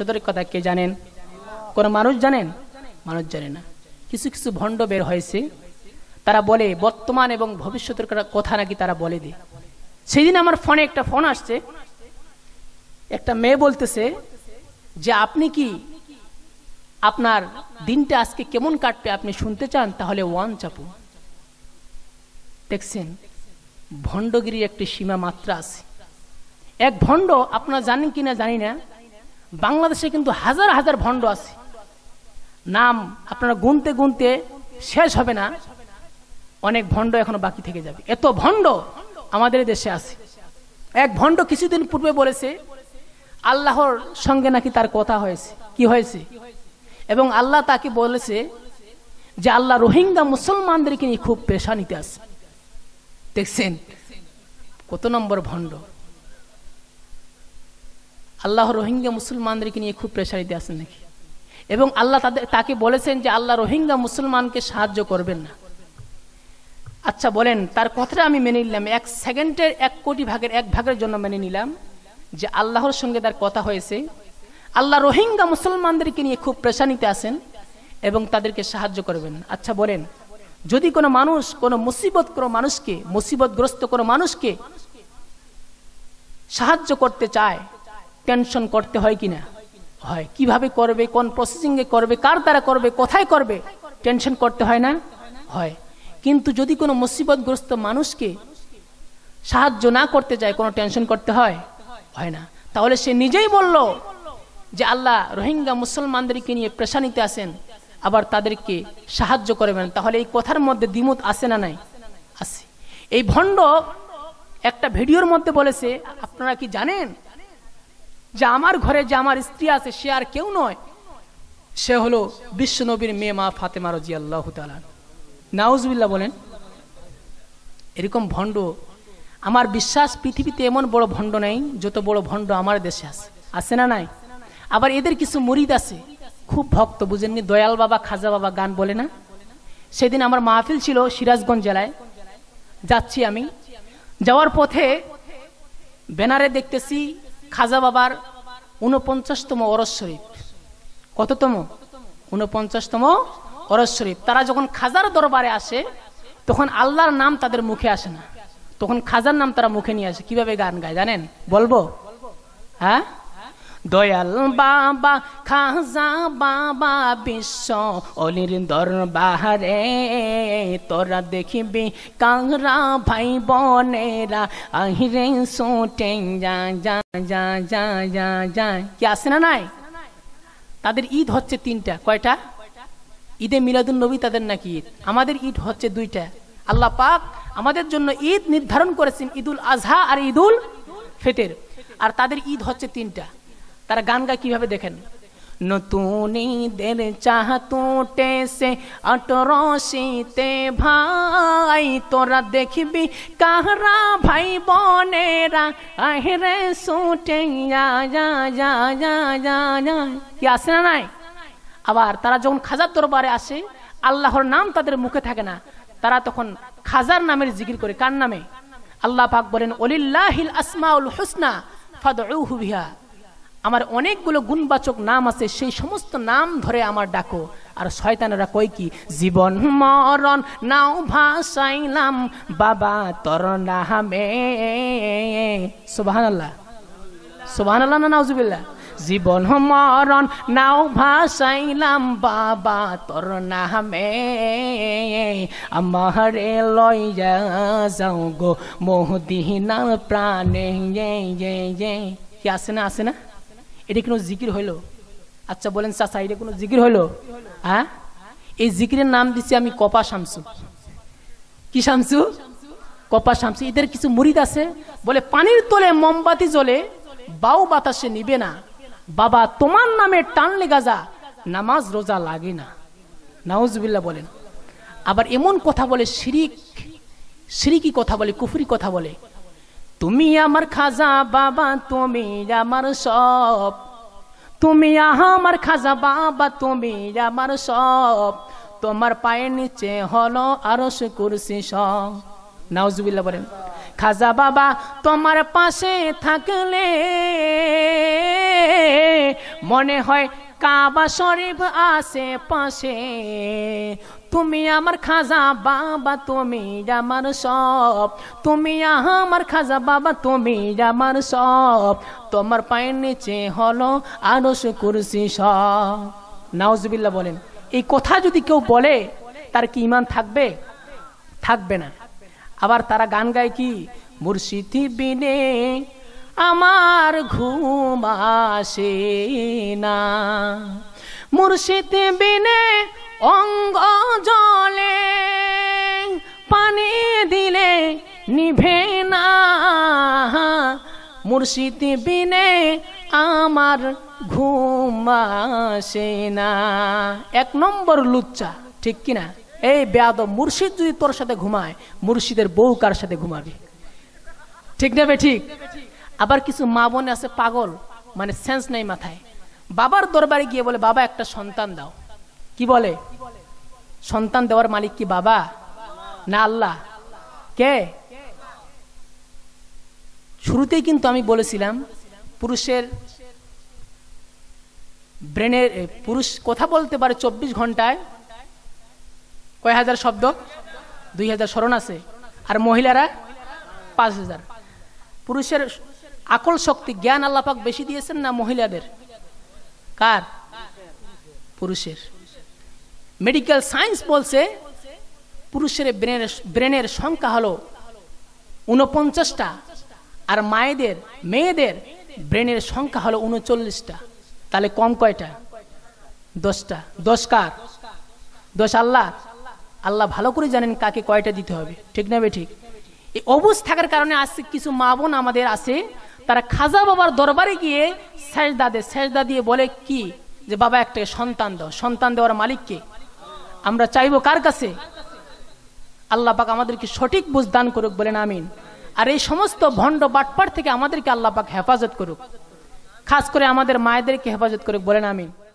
ভবিষ্যতের কথা কে জানেন কোন মানুষ জানেন মানুষ জানে না কিছু কিছু ভণ্ড বের হয়েছে তারা বলে বর্তমান এবং ভবিষ্যতের কথা নাকি তারা বলে দেয় সেদিন আমার ফোনে একটা ফোন আসছে একটা মেয়ে বলতেছে যে আপনি কি আপনার দিনটা আজকে কেমন কাটবে আপনি শুনতে চান তাহলে ওয়ান চাপু দেখছেন ভণ্ডগিরি একটি সীমা মাত্রা আছে এক ভণ্ড আপনারা জানেন কিনা জানি না বাংলাদেশে কিন্তু হাজার হাজার ভণ্ড আছে নাম আপনারা গুনতে গুনতে শেষ হবে না অনেক ভণ্ড এখনো বাকি থেকে যাবে এত ভণ্ড আমাদের দেশে আছে এক ভণ্ড কিছুদিন পূর্বে বলেছে আল্লাহর সঙ্গে নাকি তার কথা হয়েছে কি হয়েছে এবং আল্লাহ তাকে বলেছে যে আল্লাহ রোহিঙ্গা মুসলমানদেরকে নিয়ে খুব পেশা নিতে আছে দেখছেন কত নম্বর ভণ্ড আল্লাহ রোহিঙ্গা মুসলমানদেরকে নিয়ে খুব প্রেশারিতে আসেন নাকি এবং আল্লাহ তাদের তাকে বলেছেন যে আল্লাহ রোহিঙ্গা মুসলমানকে সাহায্য করবেন না আচ্ছা বলেন তার কথাটা আমি মেনে নিলাম এক সেকেন্ডের এক কোটি ভাগের এক ভাগের জন্য মেনে নিলাম যে আল্লাহর সঙ্গে তার কথা হয়েছে আল্লাহ রোহিঙ্গা মুসলমানদেরকে নিয়ে খুব প্রেশানিতে আসেন এবং তাদেরকে সাহায্য করবেন আচ্ছা বলেন যদি কোনো মানুষ কোনো মুসিবত কোনো মানুষকে মুসিবতগ্রস্ত কোনো মানুষকে সাহায্য করতে চায় টেনশন করতে হয় কিনা হয় কিভাবে করবে কোন প্রসেসিংয়ে করবে কার দ্বারা করবে কোথায় করবে টেনশন করতে হয় না হয় কিন্তু যদি কোনো মুসিবতগ্রস্ত মানুষকে সাহায্য না করতে যায় কোনো টেনশন করতে হয় হয় না তাহলে সে নিজেই বলল যে আল্লাহ রোহিঙ্গা মুসলমানদেরকে নিয়ে প্রেশা নিতে আসেন আবার তাদেরকে সাহায্য করবেন তাহলে এই কথার মধ্যে দ্বিমত আসে না নাই আসে এই ভণ্ড একটা ভিডিওর মধ্যে বলেছে আপনারা কি জানেন যে আমার ঘরে যে আমার স্ত্রী আছে সে আর কেউ নয় সে হলো বিশ্বনবীর মেয়ে মা ফাতেমা রাজি আল্লাহ নাউজবিল্লা বলেন এরকম ভণ্ড আমার বিশ্বাস পৃথিবীতে এমন বড় ভণ্ড নেই যত বড় ভণ্ড আমার দেশে আছে আছে না নাই আবার এদের কিছু মুরিদ আছে খুব ভক্ত বুঝেননি দয়াল বাবা খাজা বাবা গান বলে না সেদিন আমার মাহফিল ছিল সিরাজগঞ্জ জেলায় যাচ্ছি আমি যাওয়ার পথে ব্যানারে দেখতেছি খাজা বাবার ঊনপঞ্চাশতম অরস শরীফ কততম ঊনপঞ্চাশতম অরস শরীফ তারা যখন খাজার দরবারে আসে তখন আল্লাহর নাম তাদের মুখে আসে না তখন খাজার নাম তারা মুখে নিয়ে আসে কিভাবে গান গায় জানেন বলবো হ্যাঁ দয়াল বাবা খাজা বাবা বিশ্ব অলির দরবারে তোরা দেখিবি কাংরা ভাই বনেরা আহিরে সোটে যা যা যা যা যা যা কি আসে না নাই তাদের ঈদ হচ্ছে তিনটা কয়টা ঈদে মিলাদুল নবী তাদের নাকি ঈদ আমাদের ঈদ হচ্ছে দুইটা আল্লাহ পাক আমাদের জন্য ঈদ নির্ধারণ করেছেন ঈদুল আজহা আর ঈদুল ফেতের আর তাদের ঈদ হচ্ছে তিনটা তারা গান গায় কিভাবে দেখেন নতুন ঈদের চাহ তুটেছে আটরশিতে ভাই তোরা দেখবি কাহরা ভাই বনেরা আহরে সুটে কি আসে না নাই আবার তারা যখন খাজার দরবারে আসে আল্লাহর নাম তাদের মুখে থাকে না তারা তখন খাজার নামের জিকির করে কার নামে আল্লাহ পাক বলেন অলিল্লাহিল আসমাউল হুসনা ফাদ বিহা আমার অনেকগুলো গুণবাচক নাম আছে সেই সমস্ত নাম ধরে আমার ডাকো আর শয়তানেরা কই কি জীবন মরণ নাও ভাসাইলাম বাবা তর নামে সোবাহান আল্লাহ সোবাহান না নাউজুবিল্লাহ জীবন মরণ নাও ভাসাইলাম বাবা তোর নামে আমারে লইয়া যাও গো মোহদিনার প্রাণে ইয়ে, ইয়ে, ইয়ে, কি আসে না আসে না এটা কোনো জিকির হইলো আচ্ছা বলেন চাচা এটা কোনো জিকির হইলো হ্যাঁ এই জিকিরের নাম দিচ্ছি আমি কপা শামসু কি শামসু কপা শামসু এদের কিছু মুরিদ আছে বলে পানির তোলে মোমবাতি জলে বাউ বাতাসে নিবে না বাবা তোমার নামে টানলে গাজা নামাজ রোজা লাগে না নাউজবিল্লা বলেন আবার এমন কথা বলে শিরিক শিরিকি কথা বলে কুফুরি কথা বলে তুমি আমার খাজা বাবা তুমি আমার সব তুমি আমার খাজা বাবা তুমি আমার সব তোমার পায়ের নিচে হলো আরো সে কুরসি সব নাউজুবিল্লা বলেন খাজা বাবা তোমার পাশে থাকলে মনে হয় কাবা শরীফ আছে পাশে তুমি আমার খাজা বাবা তুমি আমার সব তুমি আমার খাজা বাবা তুমি আমার সব তোমার পায়ের নিচে হলো আরো সে সব নাওজবিল্লা বলেন এই কথা যদি কেউ বলে তার কি ইমান থাকবে থাকবে না আবার তারা গান গায় কি মুর্শিদি বিনে আমার ঘুম আসে না মুর্শিদি বিনে অঙ্গ জলে পানি দিলে নিভে না মুর্শিদ বিনে আমার ঘুম আসে না এক নম্বর লুচ্চা ঠিক কিনা এই বেয়াদ মুর্শিদ যদি তোর সাথে ঘুমায় মুর্শিদের বউ কার সাথে ঘুমাবে ঠিক না ঠিক আবার কিছু মা বোন আছে পাগল মানে সেন্স নেই মাথায় বাবার দরবারে গিয়ে বলে বাবা একটা সন্তান দাও কি বলে সন্তান দেওয়ার মালিক কি বাবা না আল্লাহ কে শুরুতেই কিন্তু আমি বলেছিলাম পুরুষের ব্রেনের পুরুষ কথা বলতে পারে চব্বিশ ঘন্টায় কয় হাজার শব্দ দুই হাজার স্মরণ আছে আর মহিলারা পাঁচ হাজার পুরুষের আকল শক্তি জ্ঞান আল্লাপাক বেশি দিয়েছেন না মহিলাদের কার পুরুষের মেডিকেল সায়েন্স বলছে পুরুষের ব্রেনের ব্রেনের সংখ্যা হলো উনপঞ্চাশটা আর মায়েদের মেয়েদের ব্রেনের সংখ্যা হলো উনচল্লিশটা তাহলে কম কয়টা দশটা দশ কার দশ আল্লাহ আল্লাহ ভালো করে জানেন কাকে কয়টা দিতে হবে ঠিক না ঠিক এই অবুজ থাকার কারণে আসছে কিছু মা বোন আমাদের আছে তারা খাজা বাবার দরবারে গিয়ে সেজদা দেয় সেজদা দিয়ে বলে কি যে বাবা একটা সন্তান দাও সন্তান দেওয়ার মালিককে আমরা চাইব কার কাছে আল্লাহ পাক আমাদেরকে সঠিক বুঝ দান করুক বলেন আমিন আর এই সমস্ত ভণ্ড বাটপাট থেকে আমাদেরকে আল্লাহ পাক হেফাজত করুক খাস করে আমাদের মায়েদেরকে হেফাজত করুক বলেন আমিন